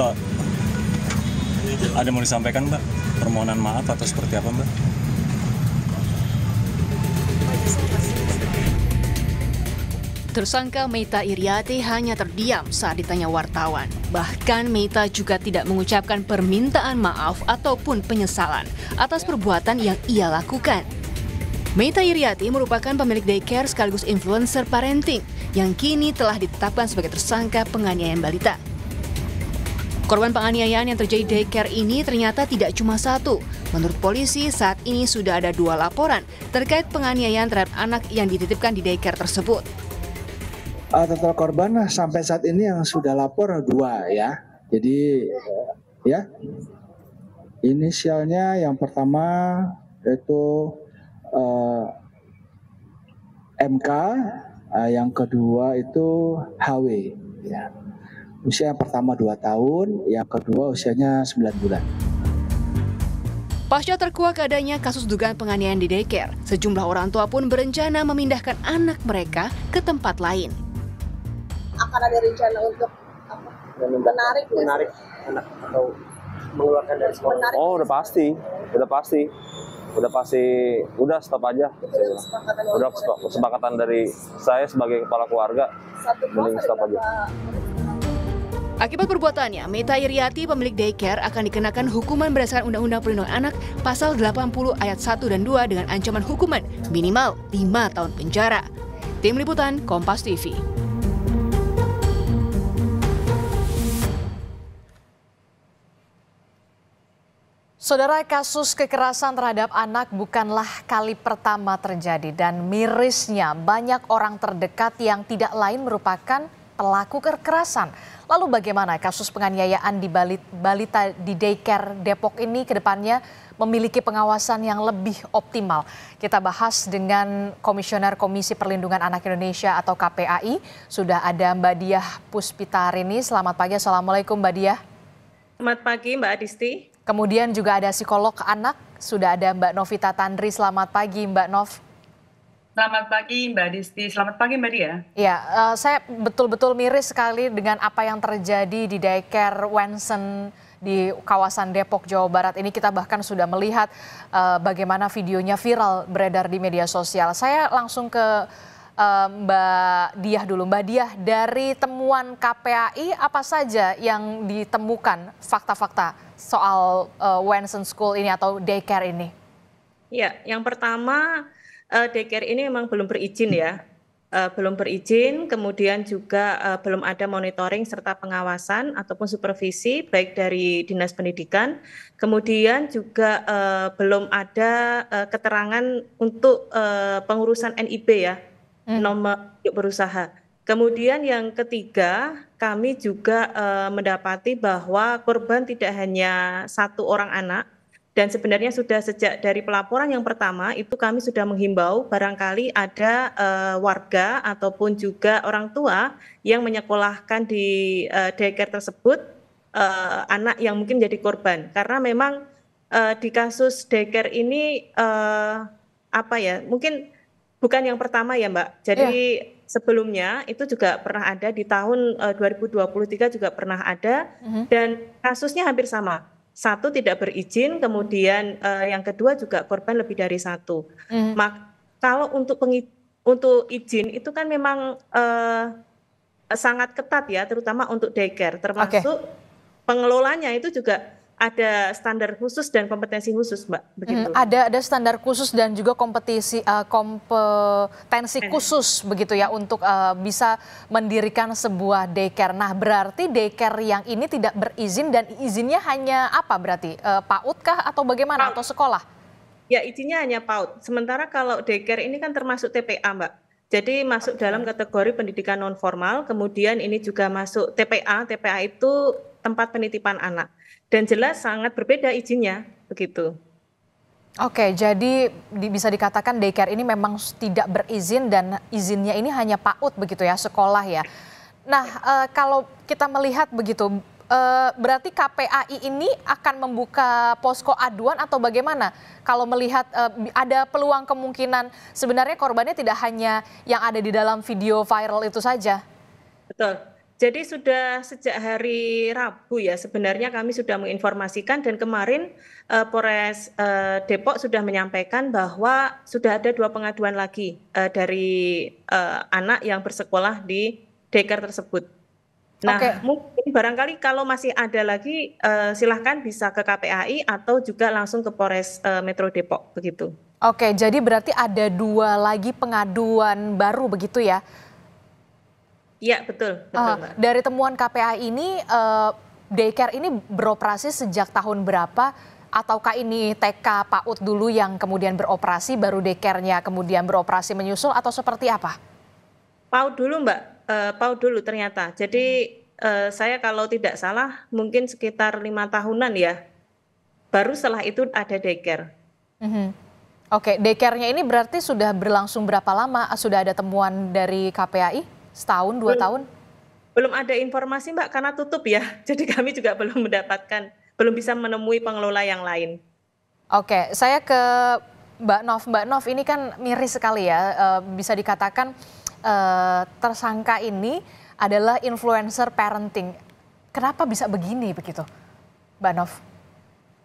atau ada mau disampaikan mbak permohonan maaf atau seperti apa mbak Tersangka Meita Iriati hanya terdiam saat ditanya wartawan. Bahkan Meita juga tidak mengucapkan permintaan maaf ataupun penyesalan atas perbuatan yang ia lakukan. Meita Iriati merupakan pemilik daycare sekaligus influencer parenting yang kini telah ditetapkan sebagai tersangka penganiayaan balita. Korban penganiayaan yang terjadi di daycare ini ternyata tidak cuma satu. Menurut polisi, saat ini sudah ada dua laporan terkait penganiayaan terhadap anak yang dititipkan di daycare tersebut. Uh, total korban ah, sampai saat ini yang sudah lapor ah, dua ya. Jadi eh, ya inisialnya yang pertama itu uh, eh, MK, uh, yang kedua itu HW. Ya. Usia yang pertama 2 tahun, yang kedua usianya 9 bulan. Pasca terkuak adanya kasus dugaan penganiayaan di daycare, sejumlah orang tua pun berencana memindahkan anak mereka ke tempat lain. Akan ada rencana untuk apa? menarik, menarik anak atau mengeluarkan dari sekolah. Menarik. Oh, udah pasti, udah pasti udah pasti udah stop aja udah stop kesepakatan dari saya sebagai kepala keluarga mending stop aja Akibat perbuatannya, Meta Iriati pemilik daycare akan dikenakan hukuman berdasarkan Undang-Undang Perlindungan Anak pasal 80 ayat 1 dan 2 dengan ancaman hukuman minimal 5 tahun penjara. Tim Liputan Kompas TV. Saudara, kasus kekerasan terhadap anak bukanlah kali pertama terjadi dan mirisnya banyak orang terdekat yang tidak lain merupakan pelaku kekerasan. Lalu bagaimana kasus penganiayaan di balit, balita di daycare Depok ini ke depannya memiliki pengawasan yang lebih optimal? Kita bahas dengan Komisioner Komisi Perlindungan Anak Indonesia atau KPAI. Sudah ada Mbak Diah Puspitarini. Selamat pagi. Assalamualaikum Mbak Diah. Selamat pagi Mbak Adisti. Kemudian juga ada psikolog anak, sudah ada Mbak Novita Tandri. Selamat pagi Mbak Nov. Selamat pagi Mbak Disti, selamat pagi Mbak Dia. Ya, uh, saya betul-betul miris sekali dengan apa yang terjadi di daycare Wensen di kawasan Depok, Jawa Barat ini. Kita bahkan sudah melihat uh, bagaimana videonya viral beredar di media sosial. Saya langsung ke uh, Mbak Diah dulu. Mbak Diah, dari temuan KPAI apa saja yang ditemukan fakta-fakta soal uh, Wensen School ini atau daycare ini? Ya, yang pertama uh, daycare ini memang belum berizin ya. Uh, belum berizin, kemudian juga uh, belum ada monitoring serta pengawasan ataupun supervisi baik dari dinas pendidikan, kemudian juga uh, belum ada uh, keterangan untuk uh, pengurusan NIB ya, hmm. nomor berusaha. Kemudian yang ketiga, kami juga uh, mendapati bahwa korban tidak hanya satu orang anak, dan sebenarnya sudah sejak dari pelaporan yang pertama itu kami sudah menghimbau barangkali ada uh, warga ataupun juga orang tua yang menyekolahkan di uh, daycare tersebut uh, anak yang mungkin jadi korban karena memang uh, di kasus daycare ini uh, apa ya mungkin bukan yang pertama ya Mbak. Jadi yeah sebelumnya itu juga pernah ada di tahun uh, 2023 juga pernah ada mm -hmm. dan kasusnya hampir sama satu tidak berizin, kemudian uh, yang kedua juga korban lebih dari satu. Mm. Mak kalau untuk untuk izin itu kan memang uh, sangat ketat ya, terutama untuk daycare, termasuk okay. pengelolanya itu juga ada standar khusus dan kompetensi khusus, Mbak. Begitu. Hmm, ada ada standar khusus dan juga kompetisi uh, kompetensi khusus begitu ya untuk uh, bisa mendirikan sebuah daycare. Nah, berarti daycare yang ini tidak berizin dan izinnya hanya apa berarti? Uh, PAUD kah atau bagaimana PAUD. atau sekolah? Ya, izinnya hanya PAUD. Sementara kalau daycare ini kan termasuk TPA, Mbak. Jadi masuk okay. dalam kategori pendidikan non formal, kemudian ini juga masuk TPA. TPA itu tempat penitipan anak dan jelas sangat berbeda izinnya begitu. Oke, jadi di, bisa dikatakan daycare ini memang tidak berizin dan izinnya ini hanya PAUD begitu ya, sekolah ya. Nah, e, kalau kita melihat begitu, e, berarti KPAI ini akan membuka posko aduan atau bagaimana? Kalau melihat e, ada peluang kemungkinan sebenarnya korbannya tidak hanya yang ada di dalam video viral itu saja. Betul. Jadi sudah sejak hari Rabu ya sebenarnya kami sudah menginformasikan dan kemarin uh, Polres uh, Depok sudah menyampaikan bahwa sudah ada dua pengaduan lagi uh, dari uh, anak yang bersekolah di daycare tersebut. Nah okay. mungkin barangkali kalau masih ada lagi uh, silahkan bisa ke KPAI atau juga langsung ke Polres uh, Metro Depok begitu. Oke, jadi berarti ada dua lagi pengaduan baru begitu ya? Iya betul. betul uh, Dari temuan KPA ini, uh, daycare ini beroperasi sejak tahun berapa? Ataukah ini TK PAUD dulu yang kemudian beroperasi, baru daycare-nya kemudian beroperasi menyusul atau seperti apa? PAUD dulu Mbak, uh, eh, PAUD dulu ternyata. Jadi uh, saya kalau tidak salah mungkin sekitar lima tahunan ya. Baru setelah itu ada daycare. Mm -hmm. Oke, okay, daycare-nya ini berarti sudah berlangsung berapa lama? Sudah ada temuan dari KPAI? Setahun, dua belum, tahun? Belum ada informasi Mbak karena tutup ya. Jadi kami juga belum mendapatkan, belum bisa menemui pengelola yang lain. Oke, saya ke Mbak Nov. Mbak Nov ini kan miris sekali ya, e, bisa dikatakan e, tersangka ini adalah influencer parenting. Kenapa bisa begini begitu, Mbak Nov?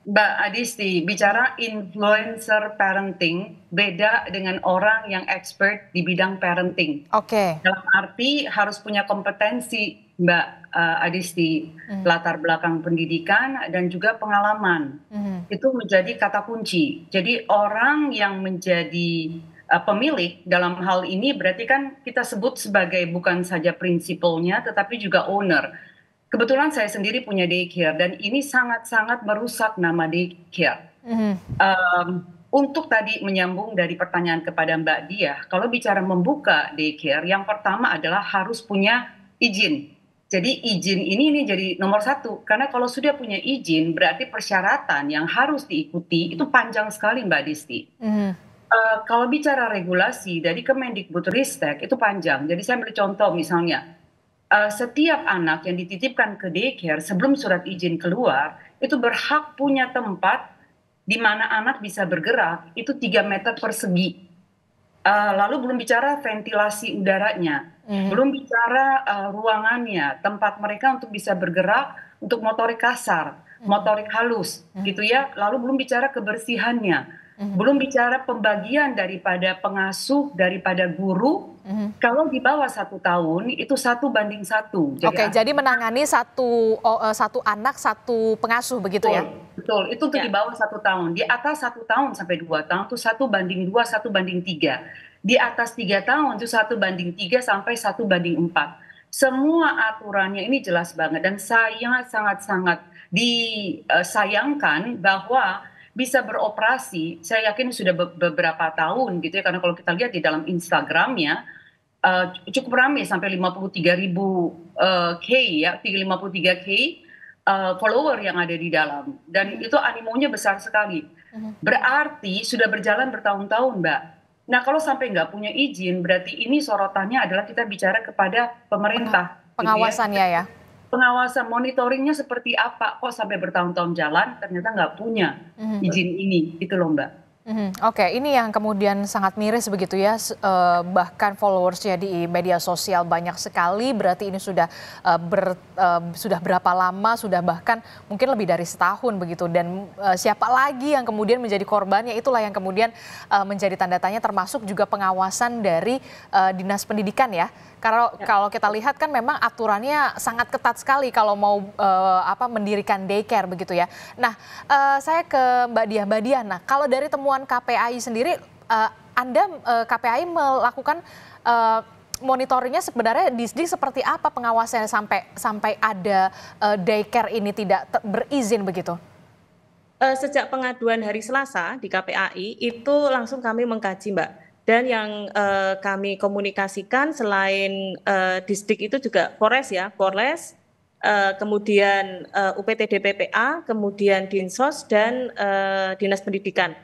Mbak Adisti, bicara influencer parenting beda dengan orang yang expert di bidang parenting. Oke. Okay. Dalam arti harus punya kompetensi Mbak uh, Adisti, mm. latar belakang pendidikan dan juga pengalaman. Mm. Itu menjadi kata kunci. Jadi orang yang menjadi uh, pemilik dalam hal ini berarti kan kita sebut sebagai bukan saja prinsipalnya tetapi juga owner. Kebetulan saya sendiri punya daycare dan ini sangat-sangat merusak nama daycare. mm Um, untuk tadi menyambung dari pertanyaan kepada Mbak Dia, kalau bicara membuka daycare, yang pertama adalah harus punya izin. Jadi izin ini ini jadi nomor satu, karena kalau sudah punya izin, berarti persyaratan yang harus diikuti itu panjang sekali Mbak Disti. Mm. Uh, kalau bicara regulasi dari Kemendikbudristek itu panjang. Jadi saya ambil contoh misalnya, uh, setiap anak yang dititipkan ke daycare sebelum surat izin keluar itu berhak punya tempat di mana anak bisa bergerak itu 3 meter persegi. Uh, lalu belum bicara ventilasi udaranya, mm. belum bicara uh, ruangannya, tempat mereka untuk bisa bergerak untuk motorik kasar, hmm. motorik halus, hmm. gitu ya. Lalu belum bicara kebersihannya, hmm Belum bicara pembagian daripada pengasuh, daripada guru. Mm-hmm. Kalau di bawah satu tahun itu satu banding satu. Oke, okay, jadi menangani satu oh, satu anak satu pengasuh begitu betul, ya? Betul, itu untuk ya. di bawah satu tahun. Di atas satu tahun sampai dua tahun itu satu banding dua, satu banding tiga. Di atas tiga tahun itu satu banding tiga sampai satu banding empat. Semua aturannya ini jelas banget dan saya sangat-sangat disayangkan e, bahwa bisa beroperasi, saya yakin sudah beberapa tahun gitu ya, karena kalau kita lihat di dalam Instagramnya, uh, cukup ramai sampai 53 ribu uh, K ya, 53 K uh, follower yang ada di dalam. Dan hmm. itu animonya besar sekali. Hmm. Berarti sudah berjalan bertahun-tahun Mbak. Nah kalau sampai nggak punya izin, berarti ini sorotannya adalah kita bicara kepada pemerintah. Pengawasannya gitu ya. ya pengawasan monitoringnya seperti apa kok sampai bertahun-tahun jalan ternyata nggak punya mhm. izin ini itu loh mbak Mm -hmm. Oke, okay. ini yang kemudian sangat miris begitu ya, uh, bahkan followersnya di media sosial banyak sekali. Berarti ini sudah uh, ber, uh, sudah berapa lama? Sudah bahkan mungkin lebih dari setahun begitu. Dan uh, siapa lagi yang kemudian menjadi korbannya? Itulah yang kemudian uh, menjadi tanda tanya, termasuk juga pengawasan dari uh, dinas pendidikan ya. Karena ya. kalau kita lihat kan memang aturannya sangat ketat sekali kalau mau uh, apa mendirikan daycare begitu ya. Nah, uh, saya ke Mbak Diah Mbak Diah, Nah, kalau dari temuan temuan KPAI sendiri, uh, Anda uh, eh, KPAI melakukan uh, monitoringnya sebenarnya di seperti apa pengawasannya sampai sampai ada uh, daycare ini tidak berizin begitu? Sejak pengaduan hari Selasa di KPAI itu langsung kami mengkaji Mbak. Dan yang uh, kami komunikasikan selain uh, distrik itu juga Polres ya, Polres, uh, kemudian uh, UPTD PPA, kemudian Dinsos dan uh, Dinas Pendidikan.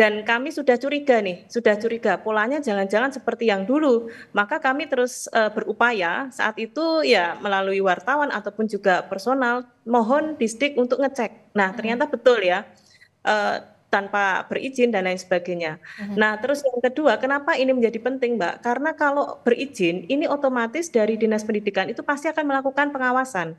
Dan kami sudah curiga nih, sudah curiga polanya jangan-jangan seperti yang dulu. Maka kami terus uh, berupaya saat itu ya melalui wartawan ataupun juga personal mohon distrik untuk ngecek. Nah hmm. ternyata betul ya. Uh, tanpa berizin dan lain sebagainya. Hmm. Nah, terus yang kedua, kenapa ini menjadi penting, Mbak? Karena kalau berizin, ini otomatis dari Dinas Pendidikan itu pasti akan melakukan pengawasan.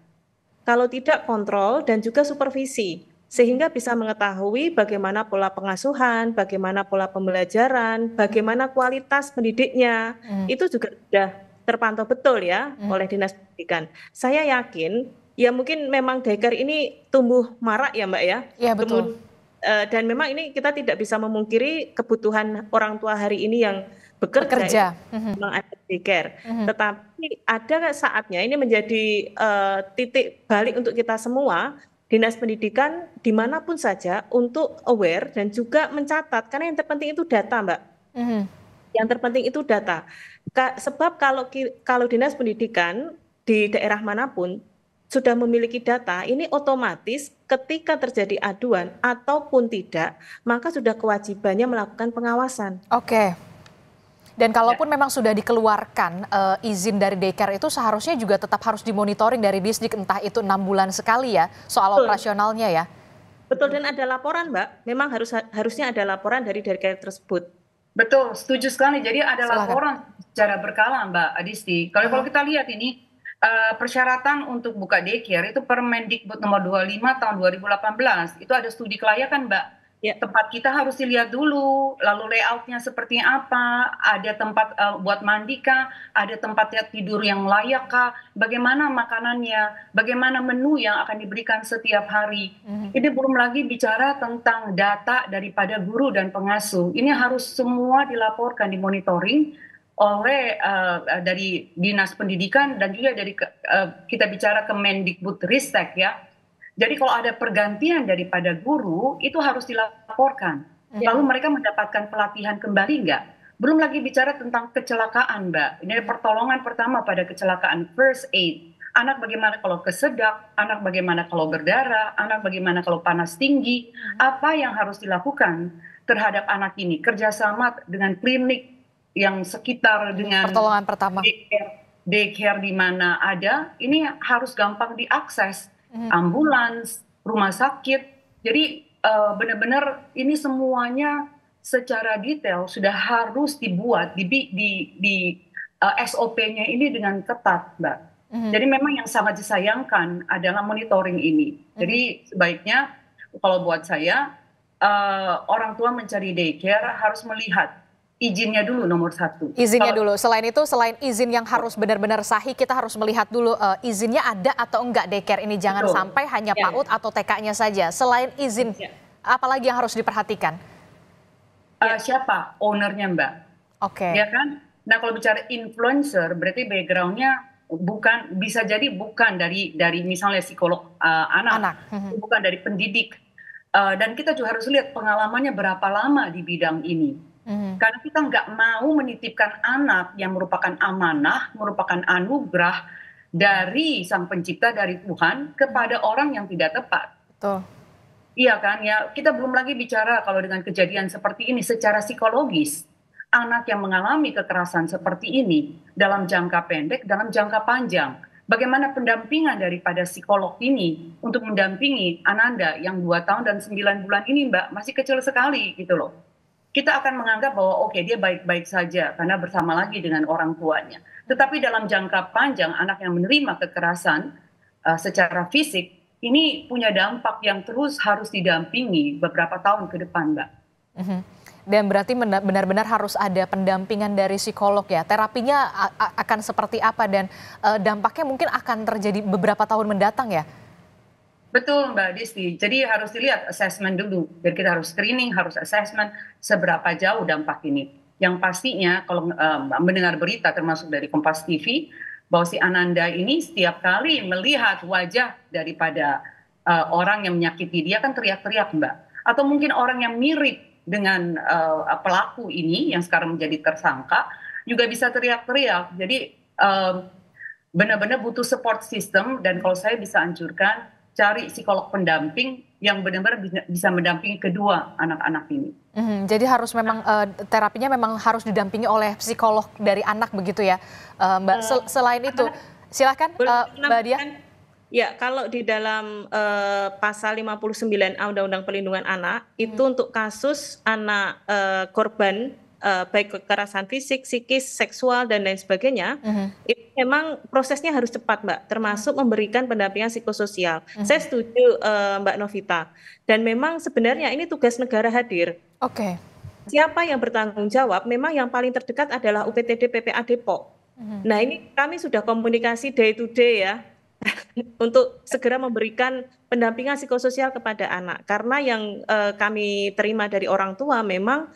Kalau tidak kontrol dan juga supervisi sehingga bisa mengetahui bagaimana pola pengasuhan, bagaimana pola pembelajaran, bagaimana kualitas pendidiknya. Hmm. Itu juga sudah terpantau betul ya hmm. oleh Dinas Pendidikan. Saya yakin ya mungkin memang daycare ini tumbuh marak ya Mbak ya. Iya betul. Kemudian, eh, dan memang ini kita tidak bisa memungkiri kebutuhan orang tua hari ini yang bekerja, ya, bekerja. memang hmm. ada daycare. hmm Tetapi ada saatnya ini menjadi uh, titik balik untuk kita semua dinas pendidikan dimanapun saja untuk aware dan juga mencatat karena yang terpenting itu data mbak mm -hmm. yang terpenting itu data Ka sebab kalau kalau dinas pendidikan di daerah manapun sudah memiliki data ini otomatis ketika terjadi aduan ataupun tidak maka sudah kewajibannya melakukan pengawasan oke okay. Dan kalaupun ya. memang sudah dikeluarkan uh, izin dari daycare itu seharusnya juga tetap harus dimonitoring dari Disdik entah itu enam bulan sekali ya soal Betul. operasionalnya ya. Betul dan ada laporan Mbak. Memang harus harusnya ada laporan dari daycare tersebut. Betul, setuju sekali. Jadi ada Silahkan. laporan secara berkala Mbak Adisti. Kalau hmm. kalau kita lihat ini uh, persyaratan untuk buka daycare itu Permendikbud nomor 25 tahun 2018 itu ada studi kelayakan Mbak Yeah. Tempat kita harus dilihat dulu, lalu layoutnya seperti apa, ada tempat uh, buat mandi kah, ada tempat tidur yang layak kah, bagaimana makanannya, bagaimana menu yang akan diberikan setiap hari. Mm-hmm. Ini belum lagi bicara tentang data daripada guru dan pengasuh. Ini harus semua dilaporkan, dimonitoring oleh uh, dari dinas pendidikan dan juga dari uh, kita bicara ke Mendikbud Ristek ya jadi kalau ada pergantian daripada guru itu harus dilaporkan. Ya. Lalu mereka mendapatkan pelatihan kembali enggak? Belum lagi bicara tentang kecelakaan, Mbak. Ini pertolongan pertama pada kecelakaan, first aid. Anak bagaimana kalau kesedak, anak bagaimana kalau berdarah, anak bagaimana kalau panas tinggi, hmm. apa yang harus dilakukan terhadap anak ini? Kerjasama dengan klinik yang sekitar dengan pertolongan pertama daycare, daycare di mana ada, ini harus gampang diakses Mm-hmm. ambulans, rumah sakit. Jadi uh, benar-benar ini semuanya secara detail sudah harus dibuat di di, di uh, eh, SOP-nya ini dengan ketat, Mbak. Mm-hmm. Jadi memang yang sangat disayangkan adalah monitoring ini. Mm-hmm. Jadi sebaiknya kalau buat saya uh, orang tua mencari daycare harus melihat izinnya dulu nomor satu. Izinnya Kalau, dulu. Selain itu, selain izin yang harus benar-benar sahih, kita harus melihat dulu uh, izinnya ada atau enggak daycare ini. Jangan betul. sampai hanya ya, PAUD ya. atau TK-nya saja. Selain izin, ya. apalagi yang harus diperhatikan? Uh, ya. Siapa ownernya, Mbak? Oke. Okay. Ya kan? Nah, kalau bicara influencer, berarti backgroundnya bukan bisa jadi bukan dari dari misalnya psikolog uh, anak, anak. Mhm. bukan dari pendidik. Uh, dan kita juga harus lihat pengalamannya berapa lama di bidang ini Mm-hmm. Karena kita nggak mau menitipkan anak yang merupakan amanah, merupakan anugerah dari Sang Pencipta, dari Tuhan kepada mm-hmm. orang yang tidak tepat. Betul. Iya kan ya, kita belum lagi bicara kalau dengan kejadian seperti ini secara psikologis. Anak yang mengalami kekerasan seperti ini dalam jangka pendek, dalam jangka panjang. Bagaimana pendampingan daripada psikolog ini untuk mendampingi Ananda yang 2 tahun dan 9 bulan ini Mbak, masih kecil sekali gitu loh kita akan menganggap bahwa oke okay, dia baik-baik saja karena bersama lagi dengan orang tuanya. Tetapi dalam jangka panjang anak yang menerima kekerasan uh, secara fisik ini punya dampak yang terus harus didampingi beberapa tahun ke depan, Mbak. Mhm. Dan berarti benar-benar harus ada pendampingan dari psikolog ya. Terapinya akan seperti apa dan eh, dampaknya mungkin akan terjadi beberapa tahun mendatang ya. Betul Mbak Disti, jadi harus dilihat assessment dulu. Jadi kita harus screening, harus assessment seberapa jauh dampak ini. Yang pastinya kalau um, mendengar berita termasuk dari Kompas TV, bahwa si Ananda ini setiap kali melihat wajah daripada uh, orang yang menyakiti dia kan teriak-teriak Mbak. Atau mungkin orang yang mirip dengan uh, pelaku ini yang sekarang menjadi tersangka juga bisa teriak-teriak. Jadi um, benar-benar butuh support system dan kalau saya bisa anjurkan cari psikolog pendamping yang benar-benar bisa mendampingi kedua anak-anak ini. Mm-hmm. Jadi harus memang uh, terapinya memang harus didampingi oleh psikolog dari anak begitu ya, uh, Mbak. Uh, Selain itu, silahkan uh, Mbak Dia. Kan, ya, kalau di dalam uh, pasal 59A Undang-Undang Perlindungan Anak hmm. itu untuk kasus anak uh, korban uh, baik kekerasan fisik, psikis, seksual dan lain sebagainya, uh-huh. itu memang prosesnya harus cepat, Mbak. Termasuk mhm. memberikan pendampingan psikososial. Uh-huh. Saya setuju uh, Mbak Novita. Dan memang sebenarnya ini tugas negara hadir. Oke. Okay. Siapa yang bertanggung jawab? Memang yang paling terdekat adalah UPTD PPA Depok. Uh-huh. Nah ini kami sudah komunikasi day to day ya untuk segera memberikan pendampingan psikososial kepada anak karena yang uh, kami terima dari orang tua memang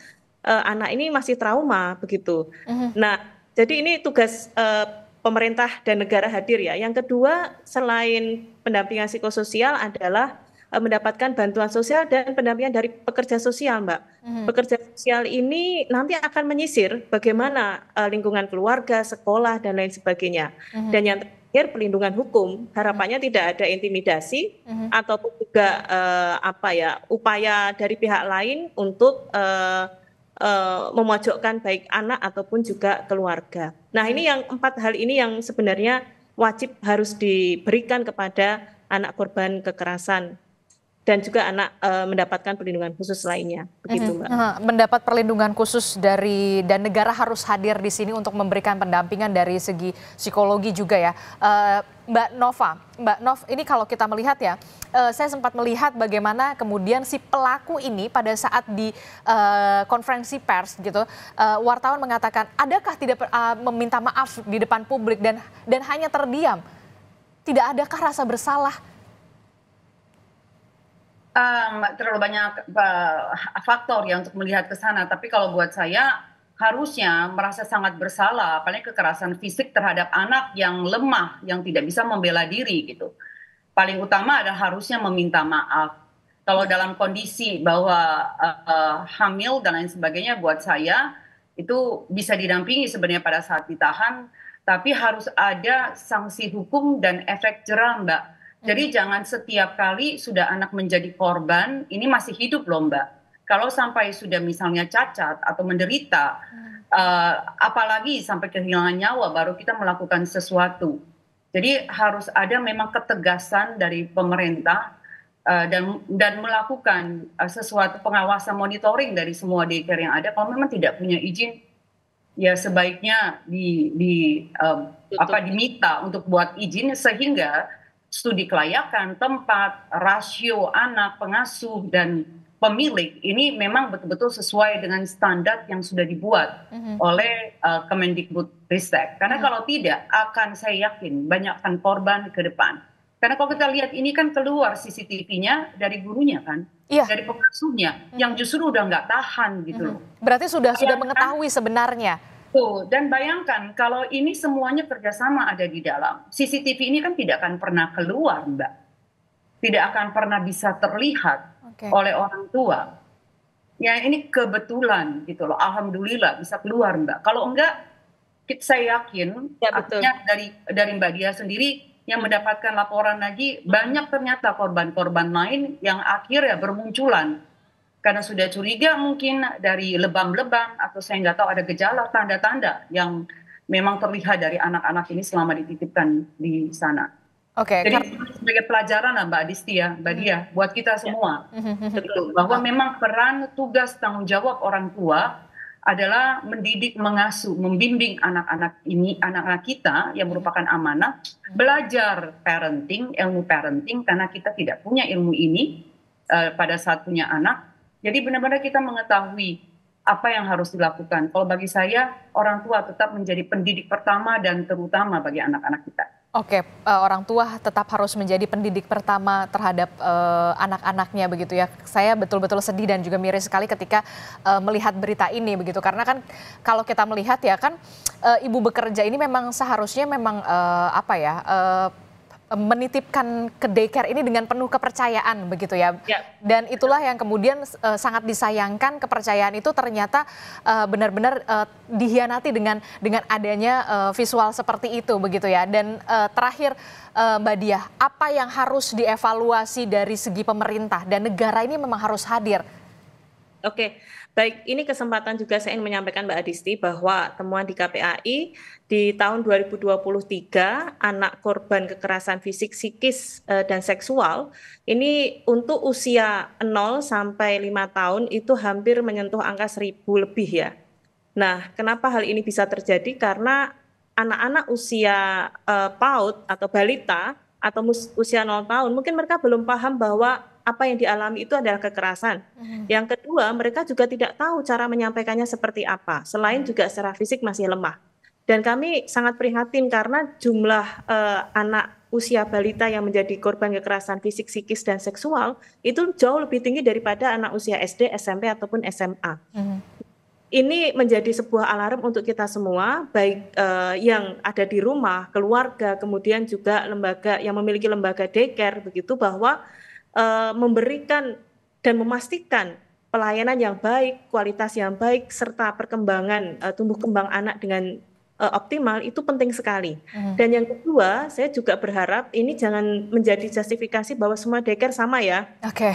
uh, anak ini masih trauma begitu. Uh mhm. -huh. Nah, jadi ini tugas uh, pemerintah dan negara hadir ya. Yang kedua selain pendampingan psikososial adalah uh, mendapatkan bantuan sosial dan pendampingan dari pekerja sosial, Mbak. Uh-huh. Pekerja sosial ini nanti akan menyisir bagaimana uh, lingkungan keluarga, sekolah dan lain sebagainya. Uh-huh. Dan yang terakhir pelindungan hukum, harapannya hmm. tidak ada intimidasi hmm. ataupun juga uh, apa ya upaya dari pihak lain untuk uh, uh, memojokkan baik anak ataupun juga keluarga. Nah, ini yang empat hal ini yang sebenarnya wajib harus diberikan kepada anak korban kekerasan dan juga anak e, mendapatkan perlindungan khusus lainnya begitu mhm. mbak nah, mendapat perlindungan khusus dari dan negara harus hadir di sini untuk memberikan pendampingan dari segi psikologi juga ya e, mbak Nova mbak Nov ini kalau kita melihat ya e, saya sempat melihat bagaimana kemudian si pelaku ini pada saat di e, konferensi pers gitu e, wartawan mengatakan adakah tidak e, meminta maaf di depan publik dan dan hanya terdiam tidak adakah rasa bersalah um, terlalu banyak uh, faktor ya untuk melihat ke sana. Tapi kalau buat saya harusnya merasa sangat bersalah, apalagi kekerasan fisik terhadap anak yang lemah, yang tidak bisa membela diri gitu. Paling utama adalah harusnya meminta maaf. Kalau dalam kondisi bahwa uh, uh, hamil dan lain sebagainya, buat saya itu bisa didampingi sebenarnya pada saat ditahan, tapi harus ada sanksi hukum dan efek jerah, Mbak jadi hmm. jangan setiap kali sudah anak menjadi korban, ini masih hidup loh Mbak. Kalau sampai sudah misalnya cacat atau menderita, hmm. uh, apalagi sampai kehilangan nyawa, baru kita melakukan sesuatu. Jadi harus ada memang ketegasan dari pemerintah uh, dan dan melakukan uh, sesuatu pengawasan monitoring dari semua daycare yang ada. Kalau memang tidak punya izin, ya sebaiknya di di uh, apa diminta untuk buat izin sehingga studi kelayakan, tempat, rasio anak, pengasuh, dan pemilik ini memang betul-betul sesuai dengan standar yang sudah dibuat mm-hmm. oleh uh, eh, Kemendikbudristek. Karena mm-hmm. kalau tidak akan saya yakin banyakkan korban ke depan. Karena kalau kita lihat ini kan keluar CCTV-nya dari gurunya kan, iya. dari pengasuhnya mm-hmm. yang mhm. justru udah nggak tahan gitu mm-hmm. Berarti sudah Ayah, sudah iya kan? mengetahui kan? sebenarnya Betul. Dan bayangkan kalau ini semuanya kerjasama ada di dalam. CCTV ini kan tidak akan pernah keluar, Mbak. Tidak akan pernah bisa terlihat okay. oleh orang tua. Ya ini kebetulan gitu loh. Alhamdulillah bisa keluar, Mbak. Kalau enggak, saya yakin ya, betul. dari dari Mbak Dia sendiri yang mendapatkan laporan lagi banyak ternyata korban-korban lain yang akhirnya bermunculan karena sudah curiga mungkin dari lebam-lebam atau saya nggak tahu ada gejala tanda-tanda yang memang terlihat dari anak-anak ini selama dititipkan di sana. Oke. Okay, Jadi sebagai pelajaran lah Mbak Adisti ya, Mbak hmm. Dia, hmm. buat kita ya. semua, hmm. betul bahwa memang peran tugas tanggung jawab orang tua adalah mendidik, mengasuh, membimbing anak-anak ini, anak-anak kita yang merupakan hmm. amanah, belajar parenting, ilmu parenting, karena kita tidak punya ilmu ini uh, pada saat punya anak, jadi benar-benar kita mengetahui apa yang harus dilakukan. Kalau bagi saya, orang tua tetap menjadi pendidik pertama dan terutama bagi anak-anak kita. Oke, uh, orang tua tetap harus menjadi pendidik pertama terhadap uh, anak-anaknya begitu ya. Saya betul-betul sedih dan juga miris sekali ketika uh, melihat berita ini begitu karena kan kalau kita melihat ya kan uh, ibu bekerja ini memang seharusnya memang uh, apa ya? Uh, menitipkan ke daycare ini dengan penuh kepercayaan begitu ya. ya. Dan itulah yang kemudian uh, sangat disayangkan kepercayaan itu ternyata benar eh, benar-benar uh, dihianati dengan dengan adanya uh, visual seperti itu begitu ya. Dan uh, terakhir uh, Mbak Diah, apa yang harus dievaluasi dari segi pemerintah dan negara ini memang harus hadir Oke, baik. Ini kesempatan juga saya ingin menyampaikan Mbak Adisti bahwa temuan di KPAI di tahun 2023 anak korban kekerasan fisik, psikis eh, dan seksual ini untuk usia 0 sampai 5 tahun itu hampir menyentuh angka 1000 lebih ya. Nah, kenapa hal ini bisa terjadi? Karena anak-anak usia uh, eh, PAUD atau balita atau usia 0 tahun mungkin mereka belum paham bahwa apa yang dialami itu adalah kekerasan. Hmm. Yang kedua, mereka juga tidak tahu cara menyampaikannya seperti apa. Selain hmm. juga secara fisik masih lemah. Dan kami sangat prihatin karena jumlah uh, anak usia balita yang menjadi korban kekerasan fisik, psikis, dan seksual itu jauh lebih tinggi daripada anak usia SD, SMP, ataupun SMA. Hmm. Ini menjadi sebuah alarm untuk kita semua, baik uh, yang ada di rumah, keluarga, kemudian juga lembaga yang memiliki lembaga daycare, begitu bahwa uh, memberikan dan memastikan pelayanan yang baik, kualitas yang baik, serta perkembangan uh, tumbuh kembang anak dengan uh, optimal itu penting sekali. Hmm. Dan yang kedua, saya juga berharap ini jangan menjadi justifikasi bahwa semua deker sama ya. Oke. Okay.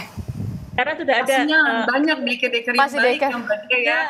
Karena sudah Pastinya ada uh, banyak deker-deker yang baik yang baik ya. ya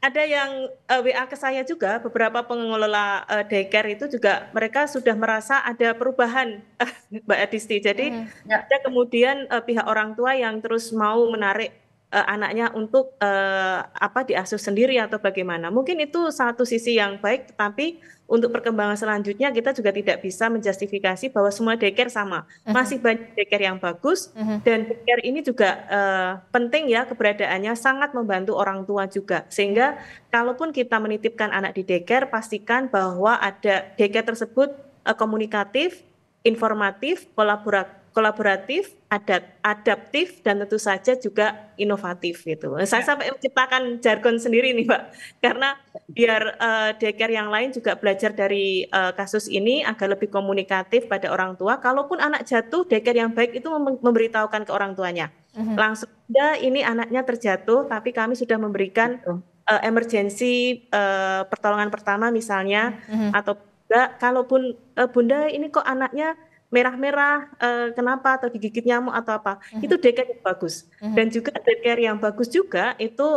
ada yang uh, eh, WA ke saya juga beberapa pengelola uh, daycare itu juga mereka sudah merasa ada perubahan Mbak Adisti. Jadi hmm, ya. ada kemudian uh, pihak orang tua yang terus mau menarik uh, anaknya untuk uh, apa diasuh sendiri atau bagaimana. Mungkin itu satu sisi yang baik, tetapi untuk perkembangan selanjutnya kita juga tidak bisa menjustifikasi bahwa semua deker sama. Masih banyak deker yang bagus uh -huh. dan deker ini juga uh, penting ya keberadaannya sangat membantu orang tua juga. Sehingga kalaupun kita menitipkan anak di deker, pastikan bahwa ada deker tersebut uh, komunikatif, informatif, kolaboratif kolaboratif, adat, adaptif, dan tentu saja juga inovatif gitu. Saya ya. sampai menciptakan jargon sendiri nih, Pak, karena biar uh, eh, deker yang lain juga belajar dari uh, kasus ini agar lebih komunikatif pada orang tua. Kalaupun anak jatuh, deker yang baik itu memberitahukan ke orang tuanya. uh Langsung, ya ini anaknya terjatuh, tapi kami sudah memberikan uh, emergency uh, pertolongan pertama misalnya, uh atau enggak, kalaupun uh, bunda ini kok anaknya merah-merah eh, kenapa atau digigit nyamuk atau apa Uh mhm. -huh. itu daycare yang bagus Uh mhm. -huh. dan juga daycare yang bagus juga itu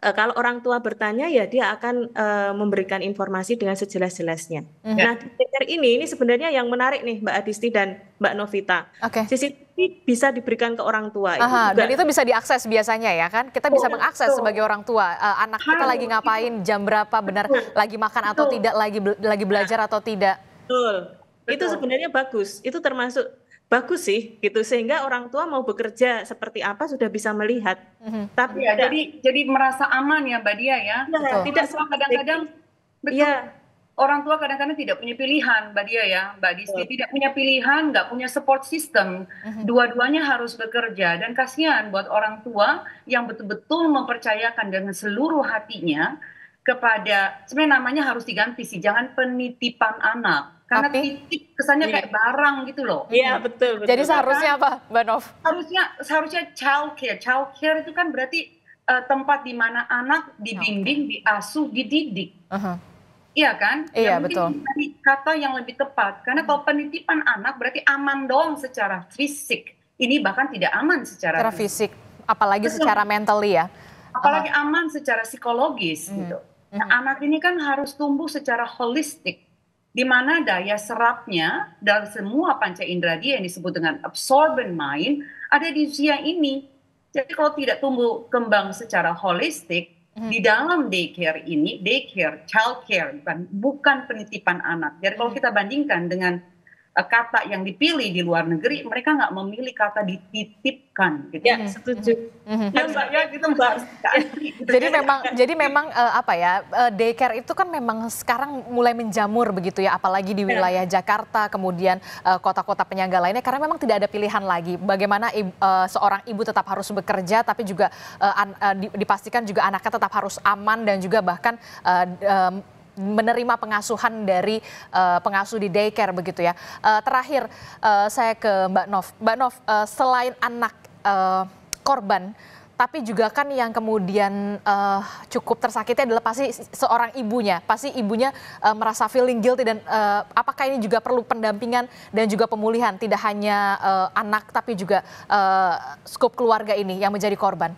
eh, kalau orang tua bertanya ya dia akan eh, memberikan informasi dengan sejelas-jelasnya. Uh mhm. -huh. Nah daycare ini ini sebenarnya yang menarik nih Mbak Adisti dan Mbak Novita. oke Okay. ini bisa diberikan ke orang tua. Aha, itu juga. Dan itu bisa diakses biasanya ya kan? Kita bisa oh, mengakses betul. sebagai orang tua eh, anak kita lagi ngapain, jam berapa, benar betul. lagi makan atau betul. tidak, lagi lagi belajar atau tidak. Betul. Betul. itu sebenarnya bagus itu termasuk bagus sih gitu sehingga orang tua mau bekerja seperti apa sudah bisa melihat mm-hmm. tapi ya, jadi jadi merasa aman ya mbak dia ya nah, tidak semua kadang-kadang betul ya. orang tua kadang-kadang tidak punya pilihan mbak dia ya mbak Disti tidak punya pilihan nggak punya support system mm-hmm. dua-duanya harus bekerja dan kasihan buat orang tua yang betul-betul mempercayakan dengan seluruh hatinya kepada sebenarnya namanya harus diganti sih jangan penitipan anak karena Tapi, titik kesannya iya. kayak barang gitu loh. Iya betul. betul. Jadi seharusnya apa, Mbak Nov? Seharusnya seharusnya child care. Child care itu kan berarti uh, tempat di mana anak dibimbing, okay. diasuh, dididik. Uh-huh. Iya kan? Iya yang betul. Tadi kata yang lebih tepat karena kalau penitipan anak berarti aman doang secara fisik. Ini bahkan tidak aman secara, secara fisik, apalagi betul. secara mentally ya. Apalagi uh. aman secara psikologis hmm. gitu. Nah, hmm. anak ini kan harus tumbuh secara holistik di mana daya serapnya dalam semua panca indera dia yang disebut dengan absorbent mind ada di usia ini. Jadi kalau tidak tumbuh kembang secara holistik hmm. di dalam daycare ini, daycare, childcare bukan penitipan anak. Jadi kalau hmm. kita bandingkan dengan Eh, kata yang dipilih di luar negeri mereka nggak memilih kata dititipkan gitu ya iya. setuju ya mbak ya gitu mbak jadi memang jadi memang eh, apa ya eh, daycare itu kan memang sekarang mulai menjamur begitu ya apalagi di iya. wilayah Jakarta kemudian kota-kota penyangga lainnya karena memang tidak ada pilihan lagi bagaimana seorang ibu tetap harus bekerja tapi juga dipastikan juga anaknya tetap harus aman dan juga bahkan menerima pengasuhan dari uh, pengasuh di daycare begitu ya. Uh, terakhir uh, saya ke Mbak Nov. Mbak Nov, uh, selain anak uh, korban, tapi juga kan yang kemudian uh, cukup tersakiti adalah pasti seorang ibunya. Pasti ibunya uh, merasa feeling guilty dan uh, apakah ini juga perlu pendampingan dan juga pemulihan tidak hanya uh, anak tapi juga uh, skop keluarga ini yang menjadi korban?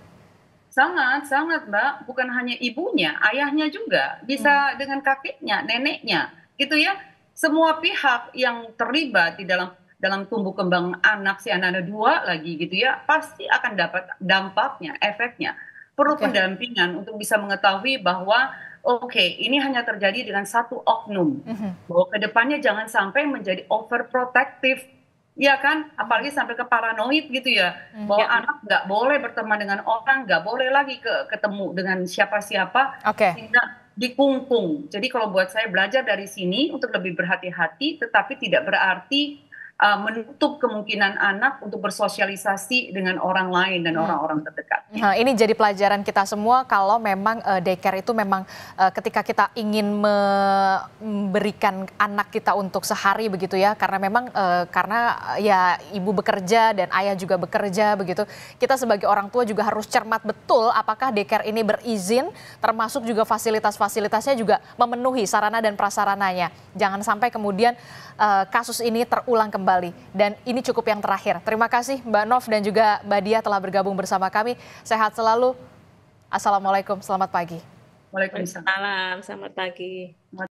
Sangat, sangat Mbak. Bukan hanya ibunya, ayahnya juga. Bisa hmm. dengan kakeknya, neneknya. Gitu ya. Semua pihak yang terlibat di dalam dalam tumbuh kembang anak si anak-anak dua lagi gitu ya, pasti akan dapat dampaknya, efeknya. Perlu okay. pendampingan untuk bisa mengetahui bahwa oke okay, ini hanya terjadi dengan satu oknum. Mm -hmm. Bahwa kedepannya jangan sampai menjadi overprotective Iya kan, apalagi hmm. sampai ke paranoid gitu ya, hmm, bahwa ya. anak nggak boleh berteman dengan orang, nggak boleh lagi ke, ketemu dengan siapa-siapa, okay. sehingga dikungkung. Jadi kalau buat saya belajar dari sini untuk lebih berhati-hati, tetapi tidak berarti uh, menutup kemungkinan anak untuk bersosialisasi dengan orang lain dan hmm. orang-orang hmm. terdekat. Nah, ini jadi pelajaran kita semua kalau memang uh, daycare itu memang uh, ketika kita ingin memberikan anak kita untuk sehari begitu ya, karena memang uh, karena ya ibu bekerja dan ayah juga bekerja begitu, kita sebagai orang tua juga harus cermat betul apakah daycare ini berizin, termasuk juga fasilitas-fasilitasnya juga memenuhi sarana dan prasarananya. Jangan sampai kemudian uh, kasus ini terulang kembali kembali. Dan ini cukup yang terakhir. Terima kasih Mbak Nov dan juga Mbak Dia telah bergabung bersama kami. Sehat selalu. Assalamualaikum, selamat pagi. Waalaikumsalam, selamat pagi.